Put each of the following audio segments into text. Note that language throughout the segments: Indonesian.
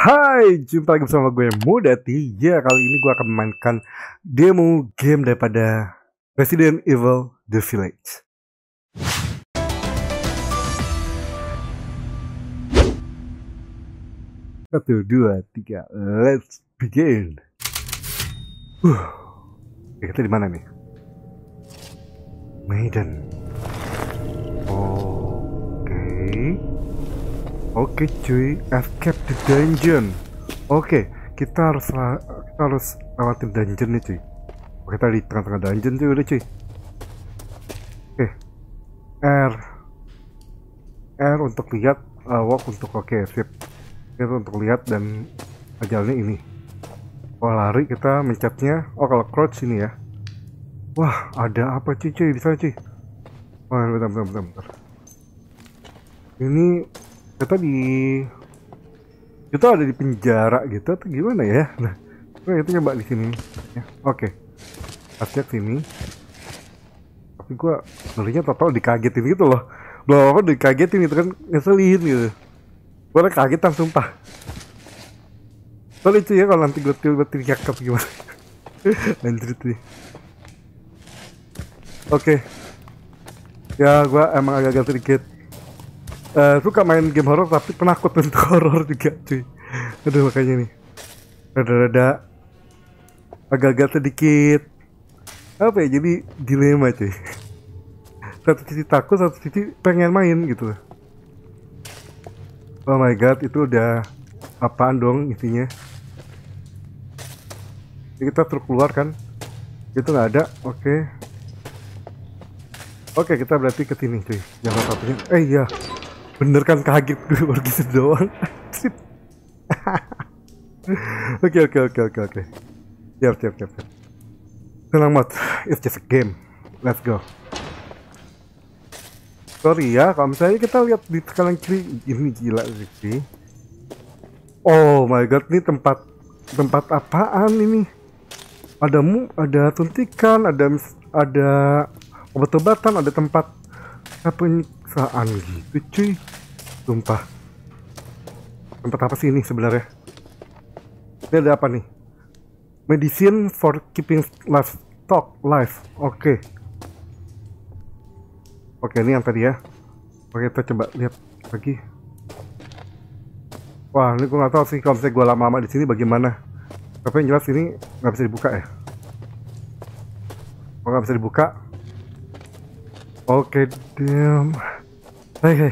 Hai, jumpa lagi bersama gue Mudati Ya, kali ini gue akan memainkan demo game daripada Resident Evil The Village Satu, dua, tiga, let's begin Uh, kita di mana nih? Maiden Oke okay, cuy, escape the dungeon. Oke, okay, kita harus kita harus lewatin dungeon nih cuy. Oke, kita di tengah-tengah dungeon cuy udah cuy. Oke, okay. R R untuk lihat, uh, walk untuk oke okay, sip. Itu untuk lihat dan ajalnya ini. Oh lari kita mencetnya, oh kalau crouch ini ya. Wah, ada apa cuy cuy di sana cuy? Wah, bentar bentar bentar. bentar. Ini kita di kita ada di penjara gitu atau gimana ya nah itu nyoba di sini ya, oke okay. Asyak sini tapi gua ngerinya total dikagetin gitu loh belum apa dikagetin itu kan ngeselin gitu gue langsung sumpah Soalnya itu ya kalau nanti gue tiba teriak apa gimana Lanjut tuh Oke Ya gua emang agak-agak sedikit uh, suka main game horror tapi penakut untuk horror juga cuy aduh makanya nih rada-rada agak-agak sedikit apa ya jadi dilema cuy satu sisi takut satu sisi pengen main gitu oh my god itu udah apaan dong intinya jadi kita terkeluar kan itu nggak ada oke okay. oke okay, kita berarti ke sini cuy jangan satunya eh iya bener kan kaget gue baru gitu doang oke oke oke oke oke siap siap siap siap tenang mat it's just a game let's go sorry ya kalau misalnya kita lihat di kanan kiri ini gila sih oh my god ini tempat tempat apaan ini ada mu ada suntikan ada ada obat-obatan ada tempat apa paksaan gitu cuy sumpah tempat apa sih ini sebenarnya ini ada apa nih medicine for keeping livestock life. oke okay. oke okay, ini yang tadi ya oke kita coba lihat lagi wah ini gue gak tau sih kalau misalnya gue lama-lama di sini bagaimana tapi yang jelas ini gak bisa dibuka ya kalau nggak bisa dibuka Oke, diam. Oke.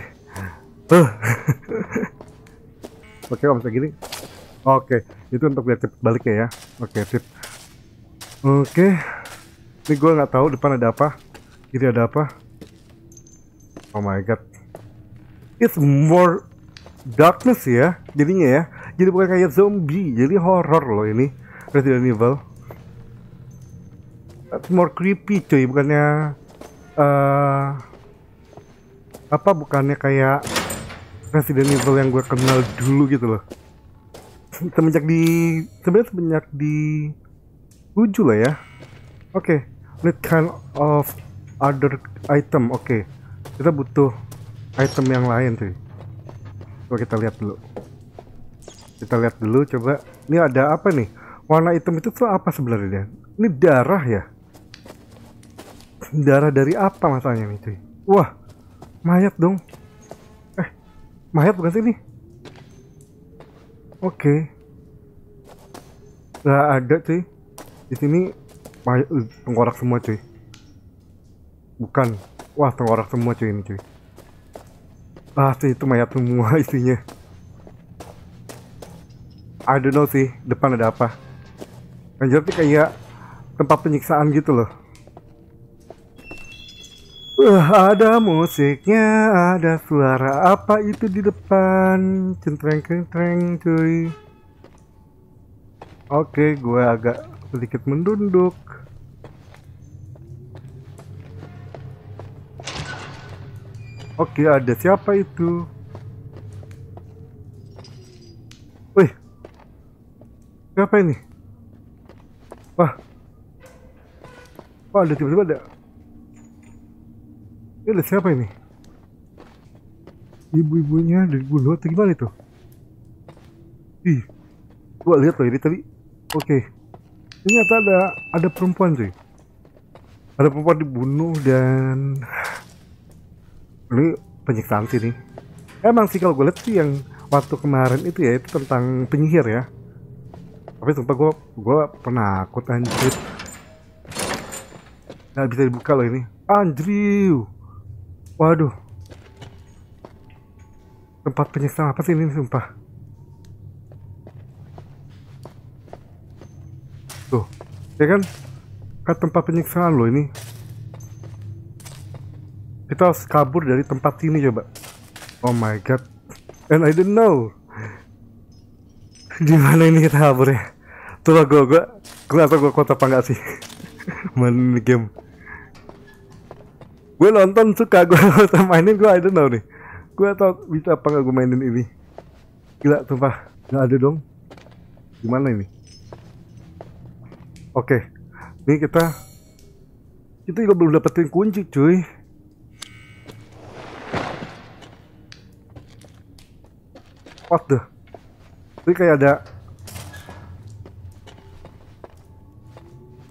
Oke, okay, om gini. Oke, okay. itu untuk lihat cepet baliknya ya. Oke, okay, sip. Oke. Okay. Ini gue nggak tahu depan ada apa, kiri ada apa. Oh my god. It's more darkness ya, jadinya ya. Jadi bukan kayak zombie, jadi horror loh ini Resident Evil. It's more creepy cuy, bukannya uh, apa bukannya kayak Resident Evil yang gue kenal dulu gitu loh semenjak di sebenarnya semenjak di tujuh lah ya oke okay. need kind of other item oke okay. kita butuh item yang lain sih coba kita lihat dulu kita lihat dulu coba ini ada apa nih warna item itu tuh apa sebenarnya ini darah ya darah dari apa masalahnya nih cuy wah mayat dong eh mayat bukan sih nih oke okay. nggak ada cuy di sini mayat uh, tengkorak semua cuy bukan wah tengkorak semua cuy ini cuy pasti ah, itu mayat semua isinya I don't know sih depan ada apa yang jelas kayak tempat penyiksaan gitu loh Wah, eh, ada musiknya, ada suara apa itu di depan? Centreng centreng cuy. Oke, gue agak sedikit mendunduk. Oke, ada siapa itu? Wih. Siapa ini? Wah. Wah, ada tiba-tiba ada Eh, ini ada siapa ini? Ibu-ibunya dari bulu atau gimana itu? Ih, gua lihat loh ini tadi. Oke. Okay. Ternyata ada ada perempuan cuy. Ada perempuan dibunuh dan ini penyiksaan sih nih. Emang sih kalau gue lihat sih yang waktu kemarin itu ya itu tentang penyihir ya tapi sumpah gua gue penakut anjir nggak bisa dibuka loh ini Andrew. Waduh. Tempat penyiksa apa sih ini sumpah? Tuh, ya kan? Ke tempat penyiksaan loh ini. Kita harus kabur dari tempat ini coba. Oh my god. And I didn't know. Di mana ini kita kabur ya? Tuh gue, gue, gue atau gue kota apa enggak sih? main game? gue nonton suka gue nonton mainin gue I don't know nih gue tau bisa apa gak gue mainin ini gila sumpah gak ada dong gimana ini oke okay. ini kita kita juga belum dapetin kunci cuy what the ini kayak ada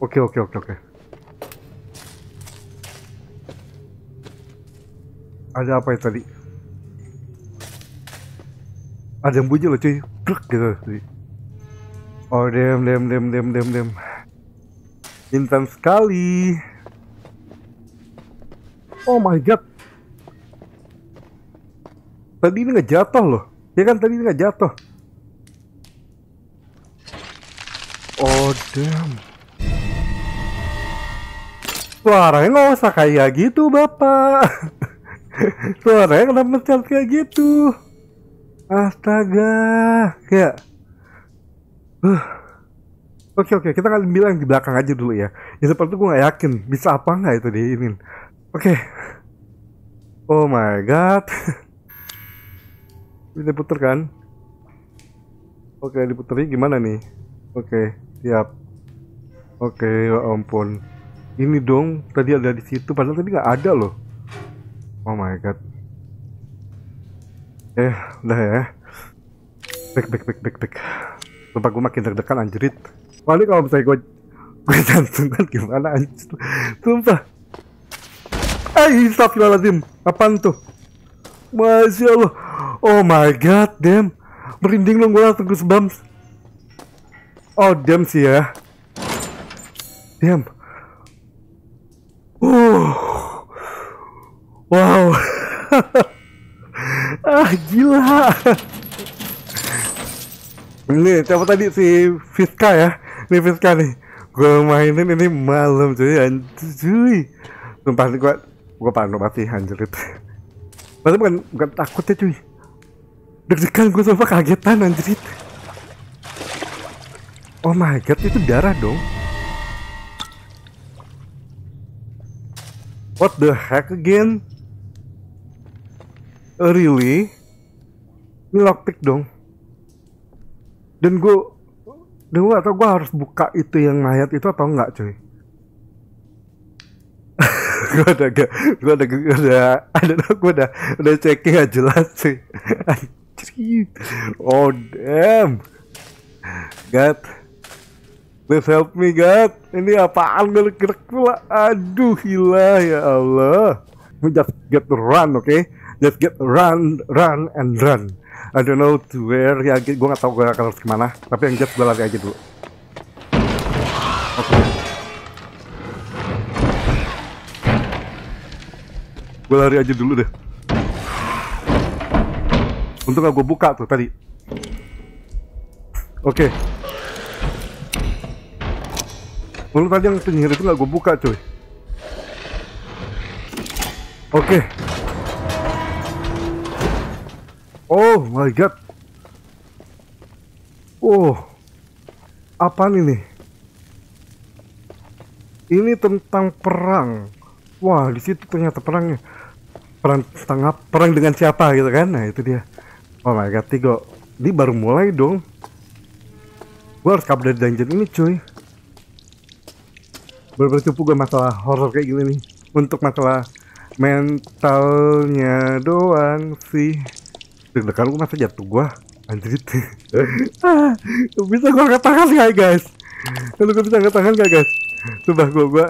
oke okay, oke okay, oke okay, oke okay. ada apa ya tadi ada yang bunyi loh cuy Kruk, gitu tadi oh dem dem dem dem dem dem Intan sekali oh my god tadi ini nggak jatuh loh ya kan tadi ini nggak jatuh oh dem. suaranya nggak usah kayak gitu bapak suaranya kenapa mencet kayak gitu astaga kayak uh. oke oke kita akan bilang di belakang aja dulu ya ya seperti gue gak yakin bisa apa nggak itu ini. oke okay. oh my god ini diputer kan oke okay, diputer gimana nih oke okay, siap oke okay, ya ampun ini dong tadi ada di situ padahal tadi nggak ada loh Oh my god. Eh, udah ya. Dek, dek, dek, dek, dek. Tempat gue makin deg-degan anjrit. Kali kalau misalnya gue gue jantungan gimana anjir. Sumpah. Ay, astagfirullahaladzim. Apaan tuh? Masya Allah. Oh my god, damn. Merinding dong gue langsung sebam. Oh, damn sih ya. Damn. Uh. Wow. ah gila. Ini siapa tadi si Fiska ya? Ini Fiska nih. Gue mainin ini malam cuy, anjir cuy. Sumpah nih gue gue banget pasti anjir itu. bukan bukan takut ya cuy. Deg-degan gue sumpah kagetan anjir itu. Oh my god itu darah dong. What the heck again? really ini lockpick dong dan gue dan gue atau gue harus buka itu yang mayat itu atau enggak cuy gue udah gak gue udah gue ada, ada gue udah udah checking gak jelas sih oh damn God Please help me God Ini apaan gue kira Aduh gila ya Allah We just get run oke okay? that get run run and run I don't know to where ya gue nggak tahu gue akan harus kemana tapi yang jelas gue lari aja dulu oke okay. gue lari aja dulu deh Untuk gak gue buka tuh tadi oke okay. tadi yang penyihir itu gak gue buka cuy Oke Oh my god. Oh. Apa ini? Ini tentang perang. Wah, di situ ternyata perangnya. Perang tentang perang dengan siapa gitu kan? Nah, itu dia. Oh my god, Tigo. Ini baru mulai dong. Gua harus kabur dari dungeon ini, cuy. Berbercupu gua masalah horror kayak gini nih. Untuk masalah mentalnya doang sih deg-degan gue masa jatuh gua anjir ah, bisa gua angkat tangan gak guys lu gua bisa angkat tangan gak guys sumpah gua gua,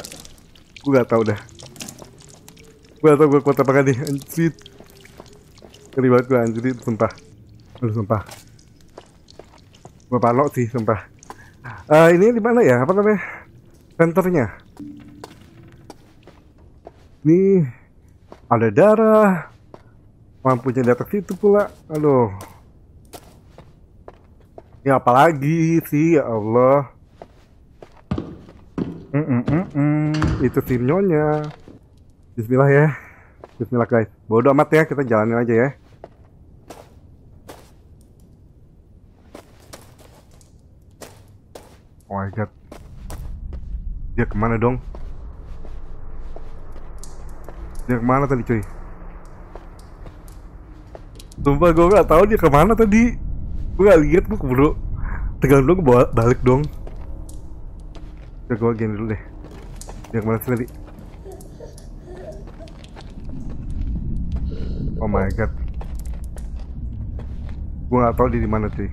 gua gak tau dah gua gak tau gua kuat apa kan nih anjir ngeri banget gua anjir sumpah aduh sumpah gua palok sih sumpah uh, ini di mana ya apa namanya senternya nih ada darah Mampunya di atas itu pula. Aduh. Ya apalagi sih, ya Allah. Mm -mm -mm, mm. Itu si nyonya. Bismillah ya. Bismillah guys. bodo amat ya, kita jalanin aja ya. Oh my god. Dia kemana dong? Dia kemana tadi cuy? Sumpah gue gak tau dia kemana tadi Gue gak liat gue keburu Tegang dulu gue balik dong Ya gue gini dulu deh Dia kemana sih tadi Oh my god Gue gak tau dia dimana cuy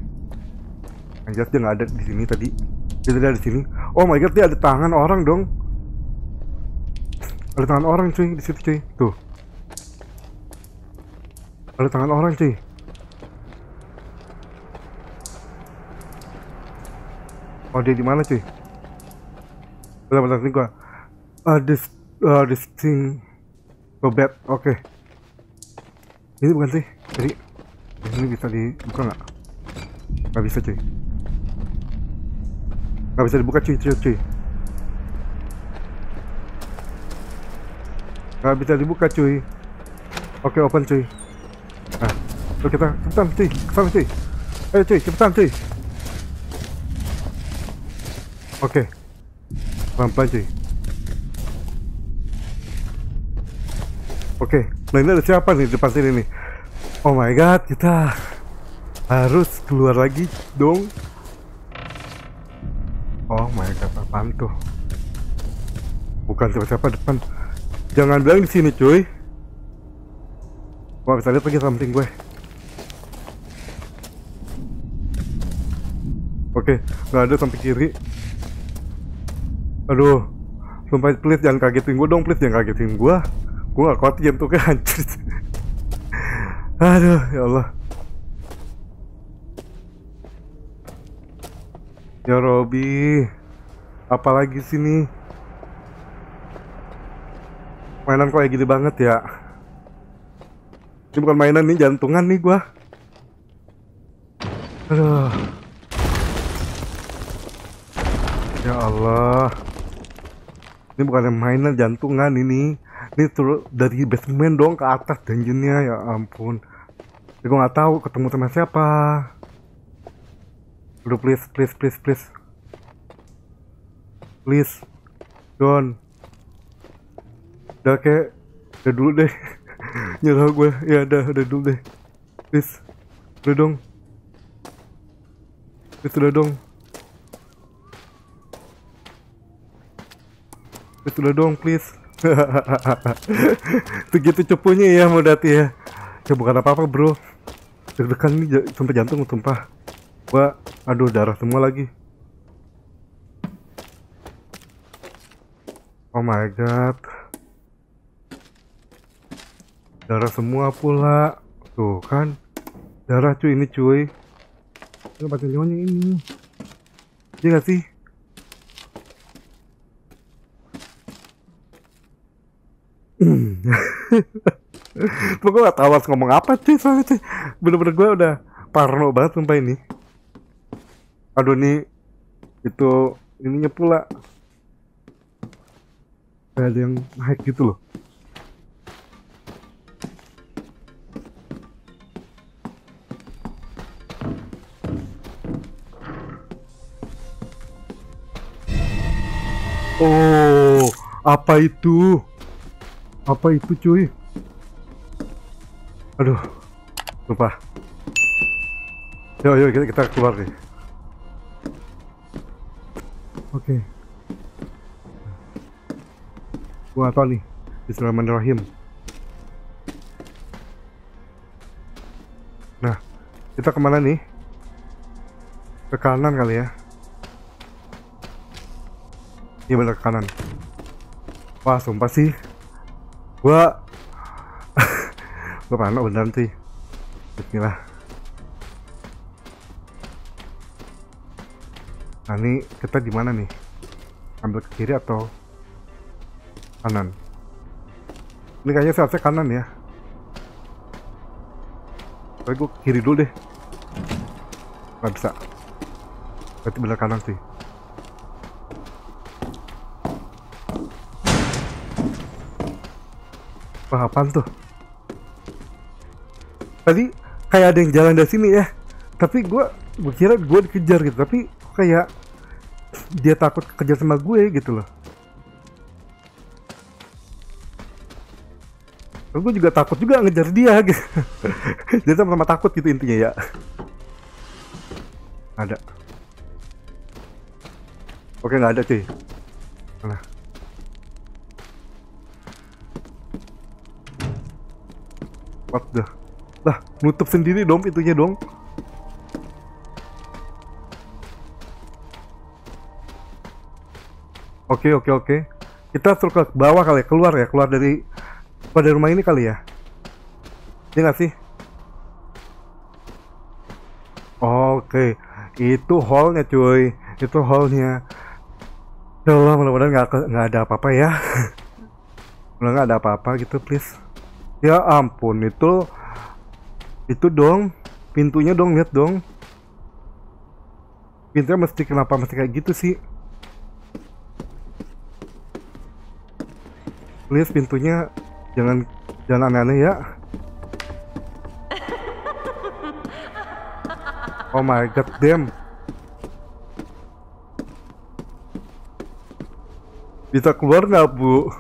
Anjir dia gak ada di sini tadi Dia tadi ada di sini Oh my god dia ada tangan orang dong Ada tangan orang cuy di situ cuy Tuh ada tangan orang cuy. Oh dia di mana cuy? Bentar bentar ini gua. Uh, this uh, this thing go bad. Oke. Ini bukan sih. Jadi ini bisa dibuka nggak? Gak bisa cuy. Gak bisa dibuka cuy cuy cuy. Gak bisa dibuka cuy. Oke open cuy. Tuh kita cepetan cuy, kesana cuy. Ayo cuy, cepetan cuy. Oke. Okay. Pelan-pelan cuy. Oke, okay. nah ini ada siapa nih di depan sini nih? Oh my god, kita harus keluar lagi dong. Oh my god, apaan tuh? Bukan siapa-siapa depan. Jangan bilang di sini, cuy. Wah, bisa lihat lagi samping gue. Oke, nggak ada sampai kiri. Aduh, sumpah please jangan kagetin gue dong, please jangan kagetin gue. Gue gak kuat game tuh kayak hancur. Aduh, ya Allah. Ya Robi, apalagi sini? Mainan kok kayak gini banget ya? Ini bukan mainan nih, jantungan nih gue. Aduh. Ya Allah. Ini bukan yang mainan jantungan ini. Ini turun dari basement dong ke atas dungeonnya ya ampun. Ya, gue nggak tahu ketemu sama siapa. Lu please please please please. Please. Don. Udah kayak udah dulu deh. Nyerah gue. Ya udah udah dulu deh. Please. Udah dong. Please udah dong. Betul dong please gitu cepunya ya mau dati ya ya bukan apa-apa bro deg-degan ini sampai jantung tumpah gua aduh darah semua lagi oh my god darah semua pula tuh kan darah cuy ini cuy ini pakai nyonya ini dia gak sih gue gak tau harus ngomong apa sih soalnya sih Bener-bener gue udah parno banget sumpah ini Aduh nih Itu ininya pula Gak ada yang naik gitu loh Oh, apa itu? apa itu cuy aduh lupa yuk yuk kita, keluar nih oke okay. gua gak tau nih Bismillahirrahmanirrahim nah kita kemana nih ke kanan kali ya ini bener ke kanan wah sumpah sih gua gua panik beneran sih lah nah ini kita di mana nih ambil ke kiri atau kanan ini kayaknya seharusnya kanan ya tapi ke kiri dulu deh nggak bisa berarti bener kanan sih Wah, apaan tuh? Tadi kayak ada yang jalan dari sini ya. Tapi gue, gue kira gue dikejar gitu. Tapi kayak dia takut kejar sama gue gitu loh. gue juga takut juga ngejar dia gitu. Jadi sama-sama takut gitu intinya ya. Ada. Oke nggak ada cuy. cepat dah. Lah, nutup sendiri dong pintunya dong. Oke, oke, oke. Kita suruh ke bawah kali ya, keluar ya, keluar dari pada rumah ini kali ya. Ini iya nggak sih? Oke, itu hallnya cuy, itu hallnya. Ya Allah, mudah-mudahan nggak nggak ada apa-apa ya. Mudah nggak ada apa-apa gitu, please. Ya ampun itu itu dong pintunya dong lihat dong. Pintunya mesti kenapa mesti kayak gitu sih? Please pintunya jangan jangan aneh-aneh ya. Oh my god damn. Bisa keluar nggak bu?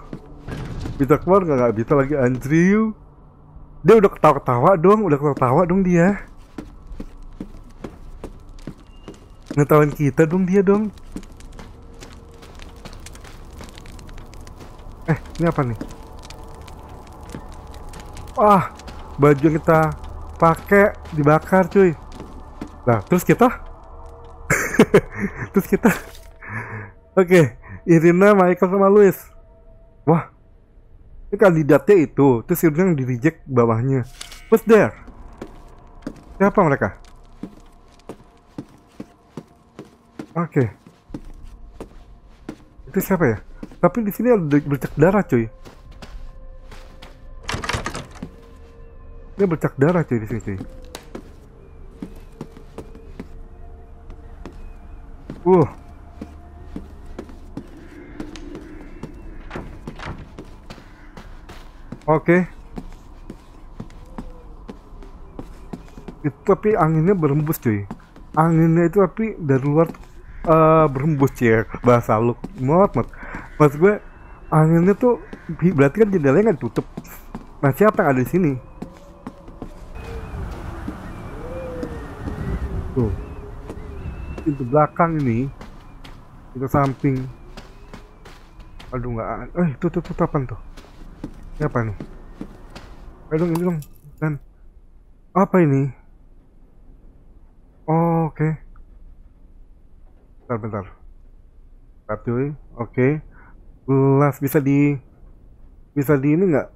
bisa keluar gak? nggak bisa lagi Andrew dia udah ketawa-ketawa dong udah ketawa-ketawa dong dia ngetahuin kita dong dia dong eh ini apa nih wah baju yang kita pakai dibakar cuy nah terus kita terus kita oke okay, Irina Michael sama Louis wah ini kandidatnya itu terus dia bilang di reject bawahnya what's there siapa mereka oke okay. itu siapa ya tapi di sini ada bercak darah cuy ini bercak darah cuy di sini cuy uh Oke. Okay. Itu tapi anginnya berembus cuy. Anginnya itu tapi dari luar uh, berembus cuy. Ya. bahasa lu. Muat mat. Mas gue anginnya tuh berarti kan jendelanya nggak tutup. Nah siapa yang ada di sini? Tuh. Pintu belakang ini. itu samping. Aduh nggak. Eh itu tuh, tuh, tuh, tuh, tuh, tuh, tuh, tuh apa nih? Ayo dong, ini dong. Dan apa ini? Oh, oke. Okay. Bentar, bentar. tapi oke. Okay. Gelas bisa di bisa di ini nggak?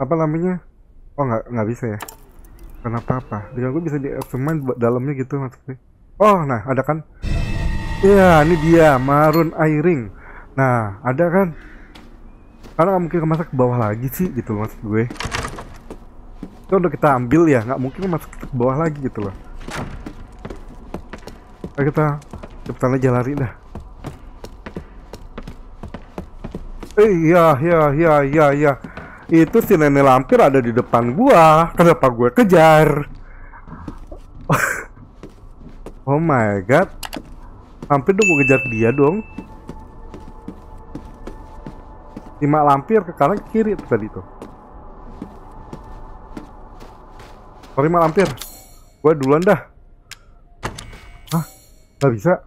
Apa namanya? Oh, nggak nggak bisa ya. Kenapa apa? Dengan gue bisa di buat dalamnya gitu maksudnya. Oh, nah ada kan? Iya, ini dia Marun Airing. Nah, ada kan? karena nggak mungkin masak ke bawah lagi sih gitu loh maksud gue itu udah kita ambil ya nggak mungkin masuk ke bawah lagi gitu loh nah, kita cepetan aja lari dah eh, iya iya iya iya iya itu si nenek lampir ada di depan gua kenapa gue kejar oh my god hampir dong gue kejar dia dong Cima lampir ke kanan ke kiri tuh tadi tuh. Terima lampir. Gue duluan dah. Hah? Gak bisa?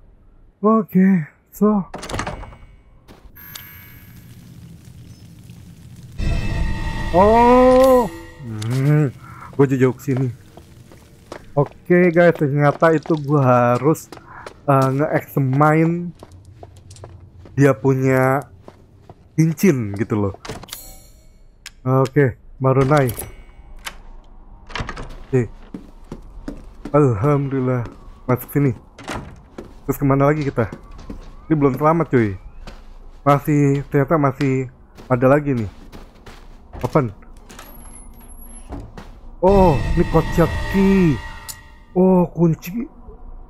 Oke, okay, so Oh, hmm, gue jauh sini. Oke okay, guys, ternyata itu gue harus uh, eh, nge-examine dia punya cincin gitu loh oke okay, marunai oke okay. alhamdulillah masuk sini terus kemana lagi kita ini belum selamat cuy masih ternyata masih ada lagi nih open oh ini kocak key oh kunci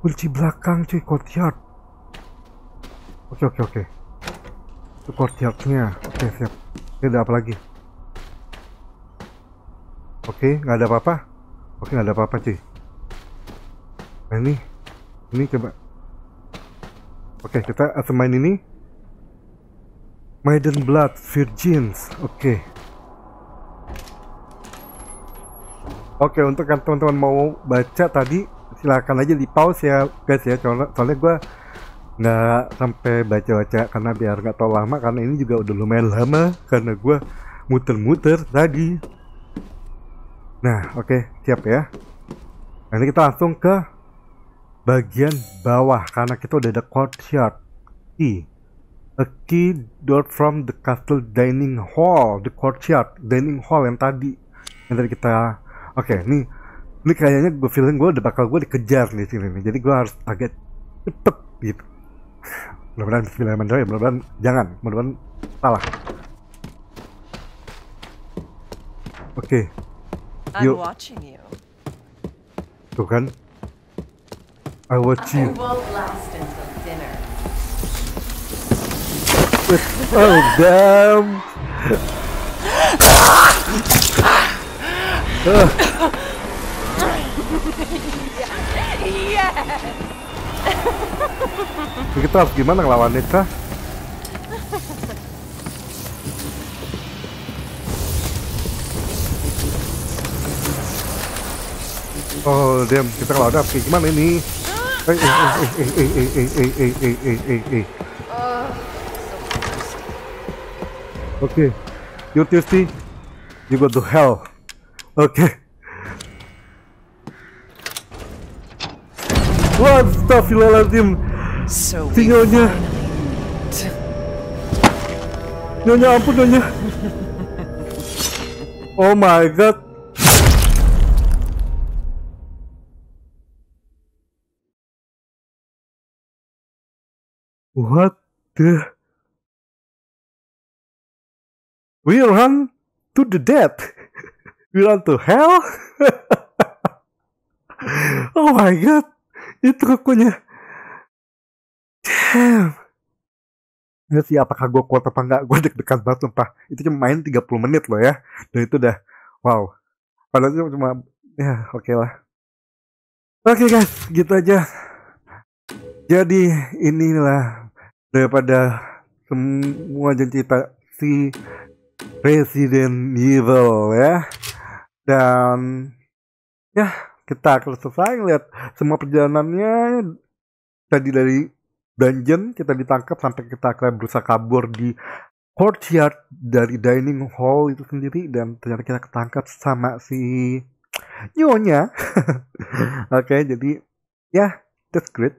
kunci belakang cuy kocak oke okay, oke okay, oke okay support charge oke okay, siap ini ada apa lagi oke okay, nggak ada apa-apa oke okay, nggak ada apa-apa cuy nah ini ini coba oke okay, kita main ini Maiden Blood Virgins oke okay. Oke okay, untuk teman-teman mau baca tadi silahkan aja di pause ya guys ya soalnya, soalnya gue nggak sampai baca-baca karena biar nggak terlalu lama karena ini juga udah lumayan lama karena gue muter-muter tadi nah oke okay, siap ya nanti kita langsung ke bagian bawah karena kita udah ada courtyard key a key door from the castle dining hall the courtyard dining hall yang tadi yang tadi kita oke okay, nih ini kayaknya gue feeling gue udah bakal gue dikejar nih sini nih jadi gue harus agak cepet gitu mudah-mudahan Bismillahirrahmanirrahim ya, mudah-mudahan jangan mudah-mudahan salah oke okay. yuk tuh kan I watch you. Oh damn. uh. yes kita harus gimana ngelawannya cah Oh, damn, kita kalau ada kayak gimana ini? Eh, eh, eh, eh, eh, eh, eh, eh, eh, eh, eh, eh, eh. Oke, okay. you thirsty, you go to hell. Oke. Okay. Astagfirullahaladzim Si Nyonya Nyonya ampun Nyonya Oh my god What the We run to the death We run to hell Oh my god itu kukunya damn Nggak sih apakah gue kuat apa enggak Gue deg dekat banget sumpah Itu cuma main 30 menit loh ya Dan itu udah Wow Padahal itu cuma Ya oke okay lah Oke okay guys Gitu aja Jadi inilah Daripada Semua cerita Si Resident Evil ya Dan Ya kita kalau selesai lihat semua perjalanannya tadi dari dungeon kita ditangkap sampai kita akan berusaha kabur di courtyard dari dining hall itu sendiri dan ternyata kita ketangkap sama si nyonya oke okay, jadi ya yeah, that's great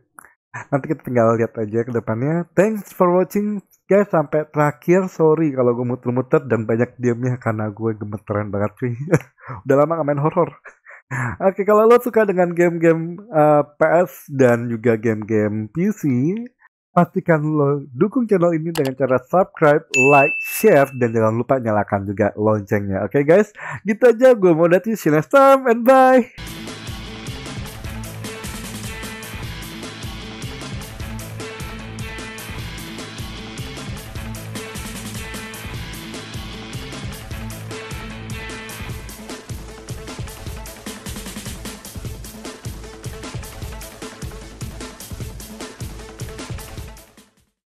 nanti kita tinggal lihat aja ke depannya thanks for watching guys sampai terakhir sorry kalau gue muter-muter dan banyak diamnya karena gue gemeteran banget cuy udah lama gak main horor Oke, kalau lo suka dengan game-game uh, eh, PS dan juga game-game PC, pastikan lo dukung channel ini dengan cara subscribe, like, share, dan jangan lupa nyalakan juga loncengnya. Oke guys, gitu aja. Gue mau dati, see you next time, and bye!